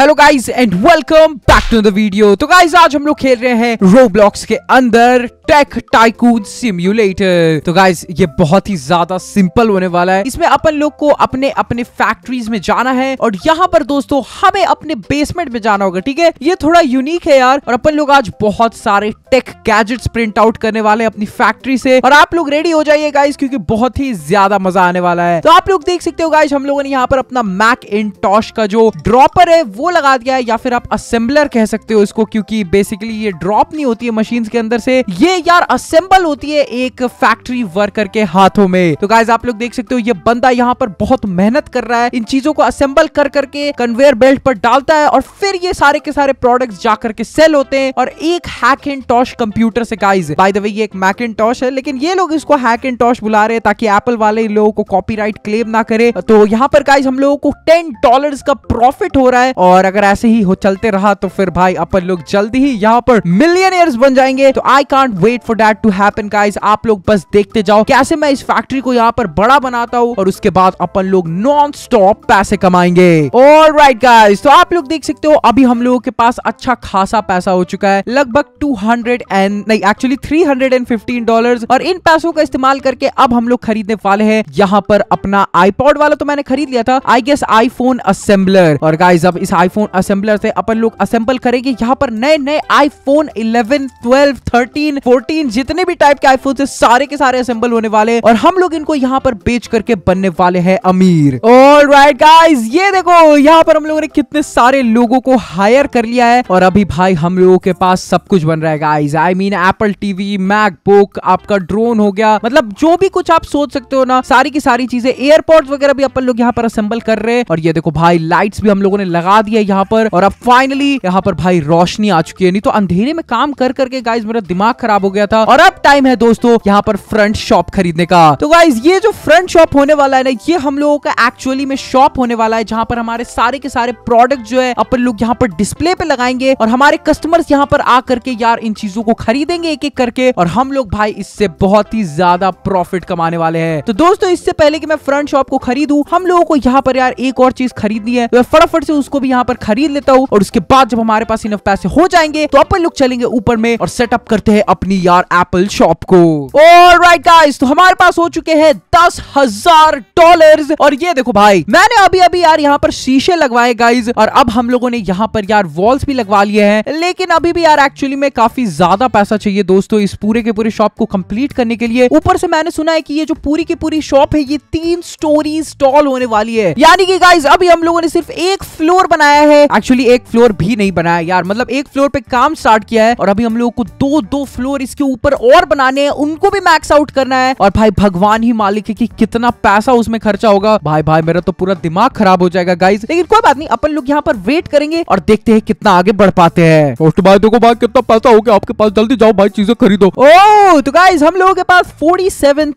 Hello guys and welcome back to the video तो guys आज हम लोग खेल रहे हैं रोब्लॉक्स के अंदर टेक टाइकून सिम्युलेटर तो गाइज ये बहुत ही ज्यादा सिंपल होने वाला है इसमें अपन लोग को अपने अपने फैक्ट्रीज में जाना है और यहाँ पर दोस्तों हमें अपने बेसमेंट में जाना होगा ठीक है ये थोड़ा यूनिक है यार और अपन लोग आज बहुत सारे टेक गैजेट्स प्रिंट आउट करने वाले अपनी फैक्ट्री से और आप लोग रेडी हो जाइए गाइज क्योंकि बहुत ही ज्यादा मजा आने वाला है तो आप लोग देख सकते हो गाइज हम लोगों ने यहाँ पर अपना मैक इन का जो ड्रॉपर है वो लगा दिया है या फिर आप असेंबलर कह सकते हो इसको क्योंकि बेसिकली ये ड्रॉप नहीं होती है मशीन के अंदर से ये यार असेंबल होती है एक फैक्ट्री वर्कर के हाथों में तो गाइज आप लोग देख सकते हो ये बंदा यहाँ पर बहुत मेहनत कर रहा है इन चीजों को असेंबल कर करके कन्वेयर बेल्ट पर डालता है और फिर ये सारे के सारे प्रोडक्ट जा करके सेल होते हैं और एक हैक एंड टॉश कंप्यूटर से गाइज बाय द वे ये एक मैक एंड टॉश है लेकिन ये लोग इसको हैक एंड टॉश बुला रहे हैं ताकि एप्पल वाले लोगों को कॉपीराइट क्लेम ना करे तो यहाँ पर गाइज हम लोगों को टेन डॉलर का प्रॉफिट हो रहा है और अगर ऐसे ही हो चलते रहा तो फिर भाई अपन लोग जल्दी ही यहाँ पर मिलियन बन जाएंगे तो I can't wait wait for that to happen guys आप लोग बस देखते जाओ कैसे मैं इस फैक्ट्री को यहाँ पर बड़ा बनाता हूँ और उसके बाद अपन लोग नॉन स्टॉप पैसे कमाएंगे और राइट गाइज तो आप लोग देख सकते हो अभी हम लोगों के पास अच्छा खासा पैसा हो चुका है लगभग टू हंड्रेड एंड नहीं actually three hundred and fifteen dollar और इन पैसों का इस्तेमाल करके अब हम लोग खरीदने वाले हैं यहाँ पर अपना आईपॉड वाला तो मैंने खरीद लिया था आई गेस आईफोन असेंबलर और गाइज अब इस आईफोन असेंबलर से अपन लोग असेंबल करेंगे यहाँ पर नए नए आईफोन 11, 12, 13, फोर्टीन जितने भी टाइप के आईफोन है सारे के सारे असेंबल होने वाले और हम लोग इनको यहाँ पर बेच करके बनने वाले हैं अमीर और राइट गाइज ये देखो यहाँ पर हम लोगों ने कितने सारे लोगों को हायर कर लिया है और अभी भाई हम लोगों के पास सब कुछ बन रहा है guys I mean Apple TV MacBook आपका ड्रोन हो गया मतलब जो भी कुछ आप सोच सकते हो ना सारी की सारी चीजें एयरपोर्ट वगैरह भी अपन लोग यहाँ पर असेंबल कर रहे हैं और ये देखो भाई लाइट्स भी हम लोगों ने लगा दिया यहाँ पर और अब फाइनली यहाँ पर भाई रोशनी आ चुकी है नहीं तो अंधेरे में काम कर करके गाइज मेरा दिमाग खराब खराब हो गया था और अब टाइम है दोस्तों यहाँ पर फ्रंट शॉप खरीदने का तो गाइज ये जो फ्रंट शॉप होने वाला है ना ये हम लोगों का एक्चुअली में शॉप होने वाला है जहाँ पर हमारे सारे के सारे प्रोडक्ट जो है अपन लोग यहाँ पर डिस्प्ले पे लगाएंगे और हमारे कस्टमर्स यहाँ पर आ करके यार इन चीजों को खरीदेंगे एक एक करके और हम लोग भाई इससे बहुत ही ज्यादा प्रॉफिट कमाने वाले हैं तो दोस्तों इससे पहले कि मैं फ्रंट शॉप को खरीदू हम लोगों को यहाँ पर यार एक और चीज खरीदनी है तो फटाफट से उसको भी यहाँ पर खरीद लेता हूँ और उसके बाद जब हमारे पास इनफ पैसे हो जाएंगे तो अपन लोग चलेंगे ऊपर में और सेटअप करते हैं अपनी अपनी यार एप्पल शॉप को और राइट गाइस तो हमारे पास हो चुके हैं दस हजार डॉलर और ये देखो भाई मैंने अभी अभी यार यहाँ पर शीशे लगवाए गाइज और अब हम लोगों ने यहाँ पर यार वॉल्स भी लगवा लिए हैं लेकिन अभी भी यार एक्चुअली में काफी ज्यादा पैसा चाहिए दोस्तों इस पूरे के पूरे शॉप को कंप्लीट करने के लिए ऊपर से मैंने सुना है की ये जो पूरी की पूरी शॉप है ये तीन स्टोरी स्टॉल होने वाली है यानी कि गाइज अभी हम लोगों ने सिर्फ एक फ्लोर बनाया है एक्चुअली एक फ्लोर भी नहीं बनाया यार मतलब एक फ्लोर पे काम स्टार्ट किया है और अभी हम लोगों को दो दो फ्लोर और इसके ऊपर और बनाने हैं उनको भी मैक्स आउट करना है और भाई भगवान ही मालिक है कि कितना पैसा उसमें खर्चा होगा भाई भाई मेरा तो पूरा दिमाग खराब हो जाएगा गाइज लेकिन कोई बात नहीं अपन लोग यहाँ पर वेट करेंगे और देखते हैं कितना आगे बढ़ पाते हैं भाई देखो भाई कितना पैसा हो गया आपके पास जल्दी जाओ भाई चीजें खरीदो ओ oh, तो गाइज हम लोगों के पास फोर्टी सेवन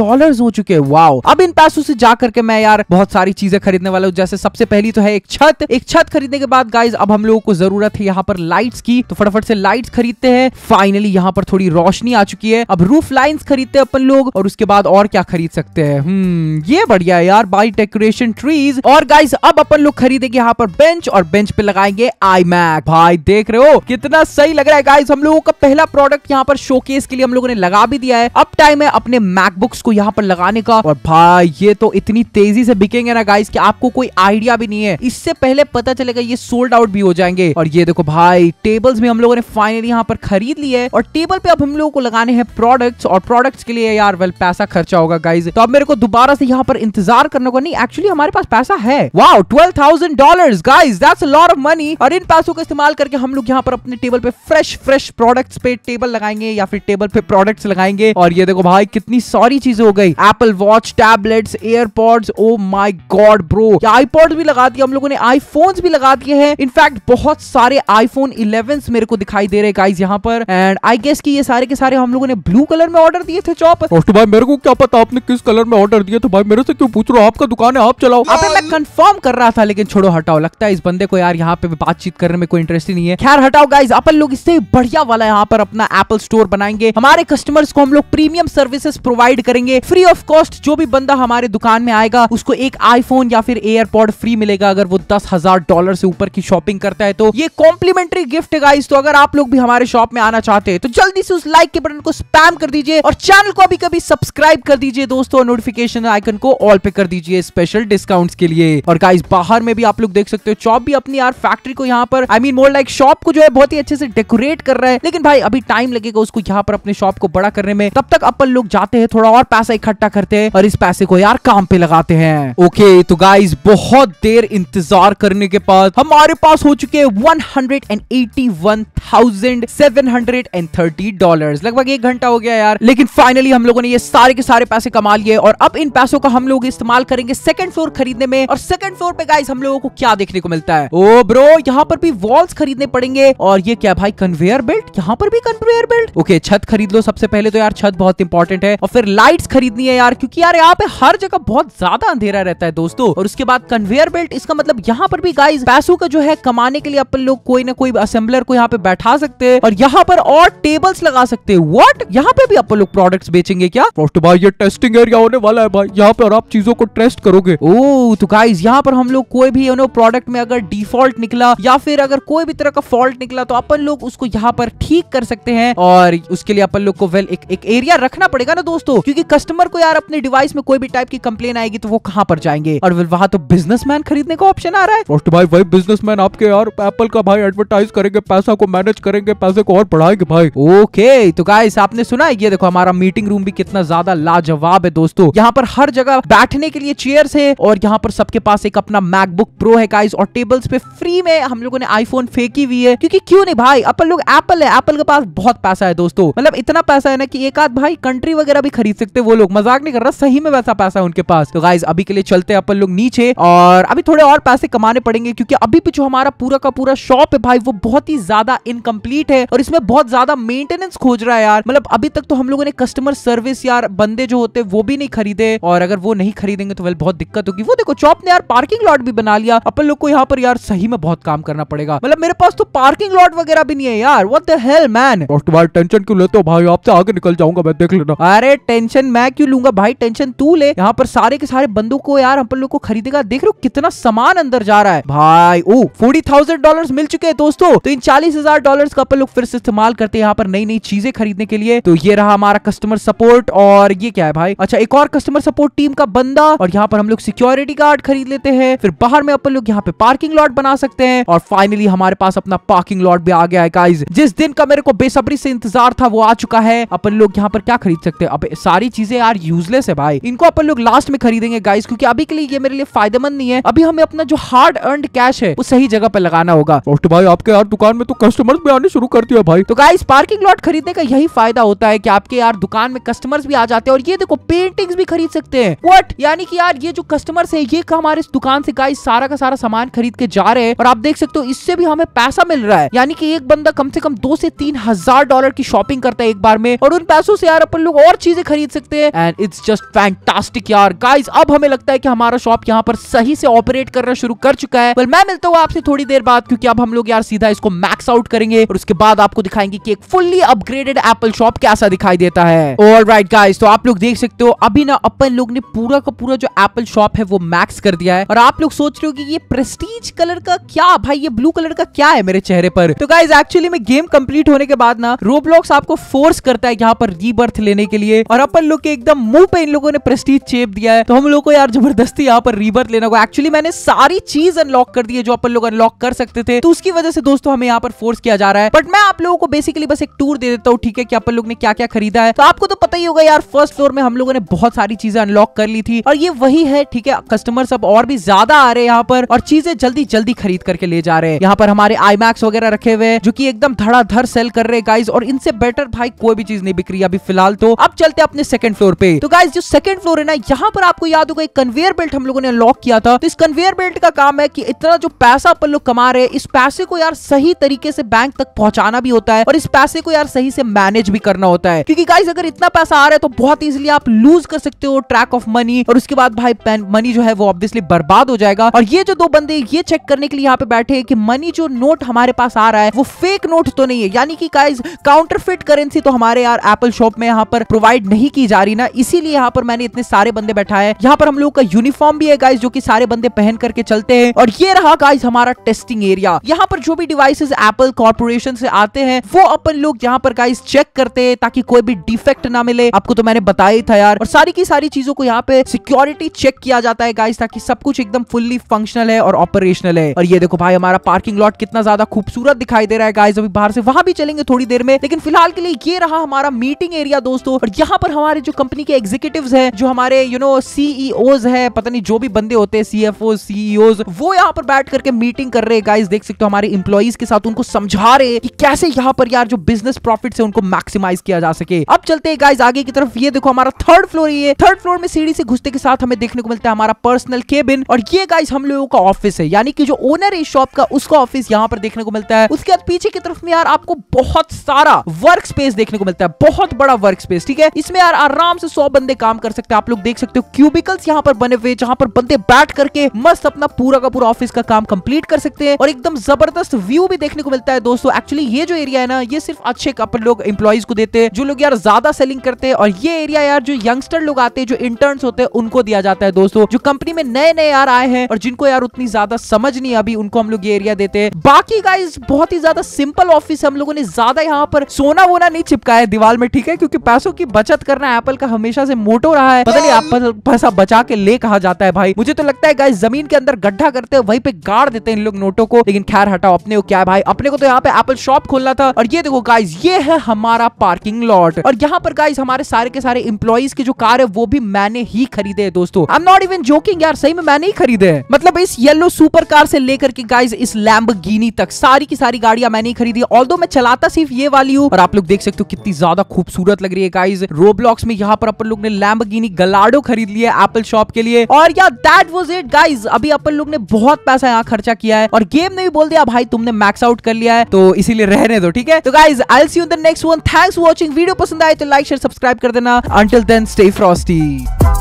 डॉलर हो चुके हैं वाओ अब इन पैसों से जा करके मैं यार बहुत सारी चीजें खरीदने वाला हूँ जैसे सबसे पहली तो है एक छत एक छत खरीदने के बाद गाइज अब हम लोगों को जरूरत है यहाँ पर लाइट्स की तो फटाफट से लाइट्स खरीदते हैं फाइनली फाइनली यहाँ पर थोड़ी रोशनी आ चुकी है अब रूफ लाइन खरीदते अपन लोग और उसके बाद और क्या खरीद सकते हैं हम्म ये बढ़िया है यार बाई डेकोरेशन ट्रीज और गाइस अब अपन लोग खरीदेंगे यहाँ पर बेंच और बेंच पे लगाएंगे आई मैक भाई देख रहे हो कितना सही लग रहा है गाइस हम लोगों का पहला प्रोडक्ट यहाँ पर शोकेस के लिए हम लोगों ने लगा भी दिया है अब टाइम है अपने मैकबुक्स को यहाँ पर लगाने का और भाई ये तो इतनी तेजी से बिकेंगे ना गाइस की आपको कोई आइडिया भी नहीं है इससे पहले पता चलेगा ये सोल्ड आउट भी हो जाएंगे और ये देखो भाई टेबल्स भी हम लोगों ने फाइनली यहाँ पर खरीद लिया है और टेबल पे अब हम लोगों को लगाने हैं प्रोडक्ट्स और प्रोडक्ट्स के लिए यार वेल पैसा खर्चा होगा गाइज तो अब मेरे को दोबारा से यहाँ पर इंतजार करने को नहीं एक्चुअली हमारे पास पैसा है wow twelve thousand dollar guys that's lot of money और इन पैसों का इस्तेमाल करके हम लोग यहाँ पर अपने टेबल पे फ्रेश फ्रेश प्रोडक्ट्स पे टेबल लगाएंगे या फिर टेबल पे प्रोडक्ट्स लगाएंगे और ये देखो भाई कितनी सारी चीजें हो गई Apple watch tablets AirPods oh my god bro iPod भी लगा दिया हम लोगों ने आईफोन भी लगा दिए हैं इनफैक्ट बहुत सारे आईफोन इलेवन मेरे को दिखाई दे रहे गाइज यहाँ पर एंड आई गेस कि ये सारे के सारे हम लोगों ने ब्लू कलर में ऑर्डर दिए थे चॉप तो भाई मेरे को क्या पता आपने किस कलर में ऑर्डर दिए तो भाई मेरे से क्यों पूछ रहे हो आपका दुकान है आप चलाओ अबे मैं कंफर्म हाँ। कर रहा था लेकिन छोड़ो हटाओ लगता है इस बंदे को यार यहाँ पे बातचीत करने में कोई इंटरेस्ट ही नहीं है खैर हटाओ गाइज अपन लोग इससे बढ़िया वाला यहाँ पर अपना एप्पल स्टोर बनाएंगे हमारे कस्टमर्स को हम लोग प्रीमियम सर्विसेस प्रोवाइड करेंगे फ्री ऑफ कॉस्ट जो भी बंदा हमारे दुकान में आएगा उसको एक आईफोन या फिर एयरपोर्ट फ्री मिलेगा अगर वो दस हजार डॉलर से ऊपर की शॉपिंग करता है तो ये कॉम्प्लीमेंट्री गिफ्ट गाइज तो अगर आप लोग भी हमारे शॉप में आना चाहते हैं तो जल्दी से उस लाइक के बटन को स्पैम कर दीजिए और चैनल को अभी कभी सब्सक्राइब कर दीजिए दोस्तों नोटिफिकेशन आइकन को ऑल पे कर दीजिए स्पेशल डिस्काउंट के लिए और गाइज बाहर में भी आप लोग देख सकते हो चॉप भी अपनी यार फैक्ट्री को यहाँ पर I mean more like shop को जो है बहुत ही अच्छे से डेकोरेट कर रहा है लेकिन भाई अभी टाइम लगेगा उसको यहाँ पर अपने शॉप को बड़ा करने में तब तक अपन लोग जाते हैं थोड़ा और पैसा इकट्ठा करते हैं और इस पैसे को यार काम पे लगाते हैं ओके तो गाइज बहुत देर इंतजार करने के बाद हमारे पास हो चुके हैं one hundred and eighty one thousand seven hundred and thirty dollar लगभग एक घंटा हो गया यार लेकिन फाइनली हम लोगों ने ये सारे के सारे पैसे कमा लिए और अब इन पैसों का हम लोग इस्तेमाल करेंगे सेकंड फ्लोर खरीदने में और सेकंड फ्लोर पे गाइस हम लोगों को क्या देखने को मिलता है ओ ब्रो यहाँ पर भी वॉल्स खरीदने पड़ेंगे और ये क्या भाई कन्वेयर बेल्ट यहाँ पर भी कन्वेयर बेल्ट ओके छत खरीद लो सबसे पहले तो यार छत बहुत इंपॉर्टेंट है और फिर लाइट खरीदनी है यार क्योंकि यार यहाँ पे हर जगह बहुत ज्यादा अंधेरा रहता है दोस्तों और उसके बाद कन्वेयर बेल्ट इसका मतलब यहाँ पर भी गाइज पैसों का जो है कमाने के लिए अपन लोग कोई ना कोई असेंबलर को यहाँ पे बैठा सकते हैं और यहाँ पर और और टेबल्स लगा सकते हैं व्हाट यहाँ पे भी आप लोग प्रोडक्ट्स बेचेंगे क्या फर्स्ट भाई ये टेस्टिंग एरिया होने वाला है भाई यहाँ पे और आप चीजों को टेस्ट करोगे ओ oh, तो गाइज यहाँ पर हम लोग कोई भी प्रोडक्ट में अगर डिफॉल्ट निकला या फिर अगर कोई भी तरह का फॉल्ट निकला तो अपन लोग उसको यहाँ पर ठीक कर सकते हैं और उसके लिए अपन लोग को वेल एक, एक एरिया रखना पड़ेगा ना दोस्तों क्योंकि कस्टमर को यार अपने डिवाइस में कोई भी टाइप की कंप्लेन आएगी तो वो कहाँ पर जाएंगे और वहाँ तो बिजनेसमैन खरीदने का ऑप्शन आ रहा है फर्स्ट भाई वही बिजनेसमैन आपके यार एप्पल का भाई एडवर्टाइज करेंगे पैसा को मैनेज करेंगे पैसे को और बढ़ाएंगे भाई भाई ओके तो गाइस आपने सुना है ये देखो हमारा मीटिंग रूम भी कितना ज्यादा लाजवाब है दोस्तों यहाँ पर हर जगह बैठने के लिए चेयर है और यहाँ पर सबके पास एक अपना मैकबुक प्रो है गाइस और टेबल्स पे फ्री में हम लोगों ने आईफोन फेंकी हुई है क्योंकि क्यों नहीं भाई अपन लोग एप्पल है एप्पल के पास बहुत पैसा है दोस्तों मतलब इतना पैसा है ना कि एक आध भाई कंट्री वगैरह भी खरीद सकते वो लोग मजाक नहीं कर रहा सही में वैसा पैसा है उनके पास तो गाइज अभी के लिए चलते हैं अपन लोग नीचे और अभी थोड़े और पैसे कमाने पड़ेंगे क्योंकि अभी भी जो हमारा पूरा का पूरा शॉप है भाई वो बहुत ही ज्यादा इनकम्प्लीट है और इसमें बहुत ज्यादा ज्यादा मेंटेनेंस खोज रहा है यार मतलब अभी तक तो हम लोगों ने कस्टमर सर्विस यार बंदे जो होते वो भी नहीं खरीदे और अगर वो नहीं खरीदेंगे तो वेल बहुत दिक्कत होगी वो देखो चौप ने यार पार्किंग लॉट भी बना लिया अपन लोग को यहाँ पर यार सही में बहुत काम करना पड़ेगा मतलब मेरे पास तो पार्किंग लॉट वगैरह भी नहीं है यार व्हाट द हेल मैन तुम्हारे टेंशन क्यों लेते हो भाई आपसे आगे निकल जाऊंगा मैं देख लेना अरे टेंशन मैं क्यों लूंगा भाई टेंशन तू ले यहाँ पर सारे के सारे बंदों को यार हम लोग को खरीदेगा देख रहे हो कितना सामान अंदर जा रहा है भाई ओ फोर्टी थाउजेंड डॉलर मिल चुके हैं दोस्तों तो इन चालीस हजार डॉलर का अपन लोग फिर से इस्तेमाल करते सकते यहाँ पर नई नई चीजें खरीदने के लिए तो ये रहा हमारा कस्टमर सपोर्ट और ये क्या है भाई अच्छा एक और कस्टमर सपोर्ट टीम का बंदा और यहाँ पर हम लोग सिक्योरिटी गार्ड खरीद लेते हैं फिर बाहर में अपन लोग यहाँ पे पार्किंग लॉट बना सकते हैं और फाइनली हमारे पास अपना पार्किंग लॉट भी आ गया है गाइज जिस दिन का मेरे को बेसब्री से इंतजार था वो आ चुका है अपन लोग यहाँ पर क्या खरीद सकते हैं अब सारी चीजें यार यूजलेस है भाई इनको अपन लोग लास्ट में खरीदेंगे गाइज क्योंकि अभी के लिए ये मेरे लिए फायदेमंद नहीं है अभी हमें अपना जो हार्ड अर्न कैश है वो सही जगह पर लगाना होगा तो भाई आपके यार दुकान में तो कस्टमर्स भी आने शुरू कर दिया भाई तो गाइस पार्किंग लॉट खरीदने का यही फायदा होता है कि आपके यार दुकान में कस्टमर्स भी आ जाते हैं और ये देखो पेंटिंग्स भी खरीद सकते हैं वट यानी कि यार ये जो कस्टमर्स है ये हमारे इस दुकान से गाइस सारा का सारा सामान खरीद के जा रहे हैं और आप देख सकते हो इससे भी हमें पैसा मिल रहा है यानी कि एक बंदा कम से कम दो से तीन हजार डॉलर की शॉपिंग करता है एक बार में और उन पैसों से यार अपन लोग और चीजें खरीद सकते हैं एंड इट्स जस्ट फैंटास्टिक यार गाइस अब हमें लगता है कि हमारा शॉप यहाँ पर सही से ऑपरेट करना शुरू कर चुका है मैं मिलता हूँ आपसे थोड़ी देर बाद क्योंकि अब हम लोग यार सीधा इसको मैक्स आउट करेंगे और उसके बाद आपको दिखाएंगे कि फुल्ली अपग्रेडेड एप्पल शॉप कैसा दिखाई देता है और राइट गाइज तो आप लोग देख सकते हो अभी ना अपन लोग ने पूरा का पूरा जो एप्पल शॉप है वो मैक्स कर दिया है और आप लोग सोच रहे हो कि ये प्रेस्टीज कलर का क्या भाई ये ब्लू कलर का क्या है मेरे चेहरे पर तो गाइज एक्चुअली में गेम कंप्लीट होने के बाद ना रोबलॉक्स आपको फोर्स करता है यहाँ पर रीबर्थ लेने के लिए और अपन लोग के एकदम मुंह पे इन लोगों ने प्रेस्टीज चेप दिया है तो हम लोग को यार जबरदस्ती यहाँ पर रीबर्थ लेना को एक्चुअली मैंने सारी चीज अनलॉक कर दी है जो अपन लोग अनलॉक कर सकते थे तो उसकी वजह से दोस्तों हमें यहाँ पर फोर्स किया जा रहा है बट मैं आप लोगों को बेसिकली बस एक टूर दे देता हूँ ठीक है कि आप लोग ने क्या क्या खरीदा है तो आपको तो पता ही होगा यार फर्स्ट फ्लोर में हम लोगों ने बहुत सारी चीजें अनलॉक कर ली थी और ये वही है ठीक है कस्टमर सब और भी ज्यादा आ रहे हैं यहाँ पर और चीजें जल्दी जल्दी खरीद करके ले जा रहे हैं यहाँ पर हमारे आई वगैरह रखे हुए जो की एकदम धड़ाधड़ सेल कर रहे गाइज और इनसे बेटर भाई कोई भी चीज नहीं बिक्री अभी फिलहाल तो अब चलते अपने सेकंड फ्लोर पे तो गाइज जो सेकंड फ्लोर है ना यहाँ पर आपको याद होगा एक कन्वेयर बेल्ट हम लोगों ने अनलॉक किया था तो इस कन्वेयर बेल्ट का काम है की इतना जो पैसा अपन लोग कमा रहे हैं इस पैसे को यार सही तरीके से बैंक तक पहुंचाना भी होता है और इस पैसे को यार सही से मैनेज भी करना होता है क्योंकि गाइज अगर इतना पैसा आ रहा है तो बहुत इजिली आप लूज कर सकते हो ट्रैक ऑफ मनी और उसके बाद भाई मनी जो है वो ऑब्वियसली बर्बाद हो जाएगा और ये जो दो बंदे ये चेक करने के लिए यहाँ पे बैठे हैं कि मनी जो नोट हमारे पास आ रहा है वो फेक नोट तो नहीं है यानी कि गाइज काउंटर करेंसी तो हमारे यार एप्पल शॉप में यहाँ पर प्रोवाइड नहीं की जा रही ना इसीलिए यहाँ पर मैंने इतने सारे बंदे बैठा है यहाँ पर हम लोग का यूनिफॉर्म भी है गाइज जो की सारे बंदे पहन करके चलते हैं और ये रहा गाइज हमारा टेस्टिंग एरिया यहाँ पर जो भी डिवाइसेज एप्पल कॉर्पोरेशन से आते हैं वो अपन लोग यहाँ पर गाइस चेक करते हैं ताकि कोई भी डिफेक्ट ना मिले आपको तो मैंने बताया था यार और सारी की सारी चीजों को यहाँ पे सिक्योरिटी चेक किया जाता है गाइस ताकि सब कुछ एकदम फुल्ली फंक्शनल है और ऑपरेशनल है और ये देखो भाई हमारा पार्किंग लॉट कितना ज्यादा खूबसूरत दिखाई दे रहा है गाइस अभी बाहर से वहां भी चलेंगे थोड़ी देर में लेकिन फिलहाल के लिए ये रहा हमारा मीटिंग एरिया दोस्तों और यहाँ पर हमारे जो कंपनी के एग्जीक्यूटिव है जो हमारे यू नो सीईओ है पता नहीं जो भी बंदे होते हैं सी एफ e वो यहाँ पर बैठ करके मीटिंग कर रहे हैं गाइस देख सकते हो हमारे इंप्लॉइज के साथ उनको समझा रहे हैं कि कैसे यहाँ पर यार जो बिजनेस प्रॉफिट है उनको मैक्सिमाइज किया जा सके अब चलते हैं गाइज आगे की तरफ ये देखो हमारा थर्ड फ्लोर ये थर्ड फ्लोर में सीढ़ी से घुसते के साथ हमें देखने को मिलता है हमारा पर्सनल केबिन और ये गाइज हम लोगों का ऑफिस है यानी कि जो ओनर है शॉप का उसका ऑफिस यहाँ पर देखने को मिलता है उसके बाद पीछे की तरफ में यार आपको बहुत सारा वर्क स्पेस देखने को मिलता है बहुत बड़ा वर्क स्पेस ठीक है इसमें यार आराम से सौ बंदे काम कर सकते हैं आप लोग देख सकते हो क्यूबिकल्स यहाँ पर बने हुए जहाँ पर बंदे बैठ करके मस्त अपना पूरा का पूरा ऑफिस का काम कंप्लीट कर सकते हैं और एकदम जबरदस्त व्यू भी देखने को मिलता है दोस्तों एक्चुअली ये जो एरिया है ना ये ये सिर्फ अच्छे कपल लोग इंप्लॉइज को देते हैं जो लोग यार ज्यादा सेलिंग करते हैं और ये एरिया यार जो यंगस्टर लोग आते हैं जो इंटर्न होते हैं उनको दिया जाता है दोस्तों जो कंपनी में नए नए यार आए हैं और जिनको यार उतनी ज्यादा समझ नहीं अभी उनको हम लोग ये एरिया देते हैं बाकी गाइज बहुत ही ज्यादा सिंपल ऑफिस हम लोगों ने ज्यादा यहाँ पर सोना वोना नहीं चिपका है दीवार में ठीक है क्योंकि पैसों की बचत करना एप्पल का हमेशा से मोटो रहा है पता नहीं आप पैसा बचा के ले कहा जाता है भाई मुझे तो लगता है गाइज जमीन के अंदर गड्ढा करते हैं वहीं पे गाड़ देते हैं इन लोग नोटों को लेकिन खैर हटाओ अपने को क्या भाई अपने को तो यहाँ पे एप्पल शॉप खोलना था और ये देखो तो गाइज ये है हमारा पार्किंग लॉट और यहाँ पर गाइज हमारे सारे के सारे इम्प्लॉइज के जो कार है वो भी मैंने ही खरीदे है दोस्तों I am not even joking यार सही में मैंने ही खरीदे है मतलब इस येलो सुपर कार से लेकर के गाइज इस लैम्ब तक सारी की सारी गाड़ियां मैंने ही खरीदी ऑल मैं चलाता सिर्फ ये वाली हूँ और आप लोग देख सकते हो कितनी ज्यादा खूबसूरत लग रही है गाइज रोब्लॉक्स में यहाँ पर अपन लोग ने लैम्ब गलाडो खरीद लिया एप्पल शॉप के लिए और यार दैट वॉज इट गाइज अभी अपन लोग ने बहुत पैसा यहाँ खर्चा किया है और गेम ने भी बोल दिया भाई तुमने मैक्स आउट कर लिया है तो इसीलिए रहने दो ठीक है तो guys I see you the next one thanks watching वीडियो पसंद आए तो लाइक शेयर सब्सक्राइब कर देना अंटिल देन स्टे फ्रॉस्टी